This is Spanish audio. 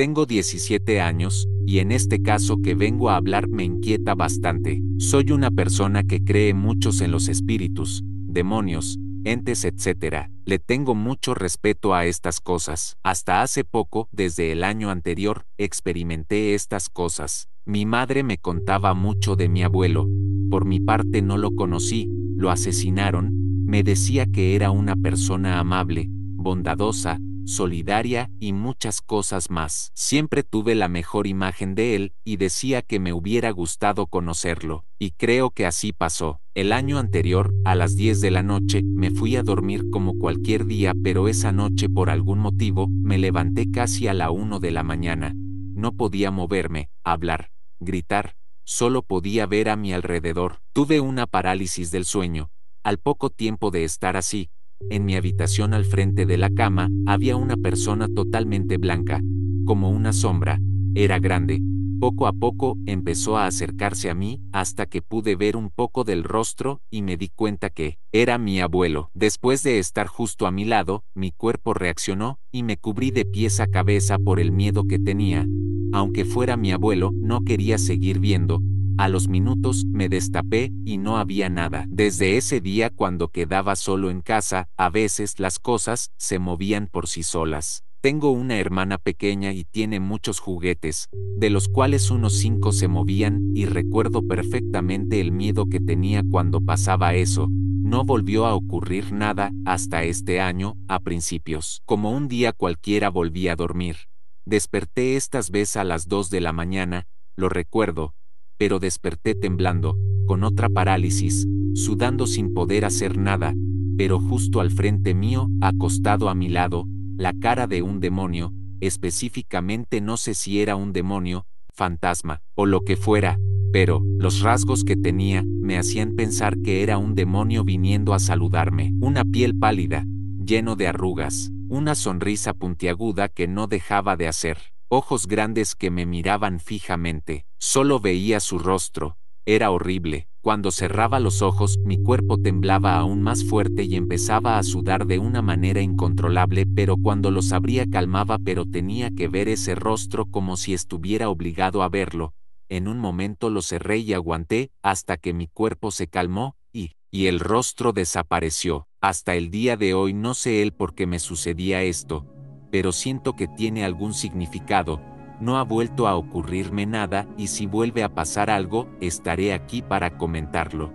Tengo 17 años, y en este caso que vengo a hablar me inquieta bastante. Soy una persona que cree muchos en los espíritus, demonios, entes, etc. Le tengo mucho respeto a estas cosas. Hasta hace poco, desde el año anterior, experimenté estas cosas. Mi madre me contaba mucho de mi abuelo. Por mi parte no lo conocí, lo asesinaron, me decía que era una persona amable, bondadosa, solidaria y muchas cosas más. Siempre tuve la mejor imagen de él y decía que me hubiera gustado conocerlo, y creo que así pasó. El año anterior, a las 10 de la noche, me fui a dormir como cualquier día, pero esa noche por algún motivo me levanté casi a la 1 de la mañana. No podía moverme, hablar, gritar, solo podía ver a mi alrededor. Tuve una parálisis del sueño. Al poco tiempo de estar así, en mi habitación al frente de la cama había una persona totalmente blanca, como una sombra, era grande. Poco a poco empezó a acercarse a mí hasta que pude ver un poco del rostro y me di cuenta que era mi abuelo. Después de estar justo a mi lado, mi cuerpo reaccionó y me cubrí de pies a cabeza por el miedo que tenía. Aunque fuera mi abuelo, no quería seguir viendo, a los minutos me destapé y no había nada. Desde ese día cuando quedaba solo en casa, a veces las cosas se movían por sí solas. Tengo una hermana pequeña y tiene muchos juguetes, de los cuales unos cinco se movían, y recuerdo perfectamente el miedo que tenía cuando pasaba eso. No volvió a ocurrir nada hasta este año, a principios. Como un día cualquiera volví a dormir. Desperté estas veces a las 2 de la mañana, lo recuerdo, pero desperté temblando, con otra parálisis, sudando sin poder hacer nada, pero justo al frente mío, acostado a mi lado, la cara de un demonio, específicamente no sé si era un demonio, fantasma, o lo que fuera, pero los rasgos que tenía me hacían pensar que era un demonio viniendo a saludarme, una piel pálida, lleno de arrugas, una sonrisa puntiaguda que no dejaba de hacer ojos grandes que me miraban fijamente, solo veía su rostro, era horrible, cuando cerraba los ojos mi cuerpo temblaba aún más fuerte y empezaba a sudar de una manera incontrolable, pero cuando los abría calmaba pero tenía que ver ese rostro como si estuviera obligado a verlo, en un momento lo cerré y aguanté hasta que mi cuerpo se calmó, y, y el rostro desapareció. Hasta el día de hoy no sé el por qué me sucedía esto, pero siento que tiene algún significado, no ha vuelto a ocurrirme nada y si vuelve a pasar algo, estaré aquí para comentarlo.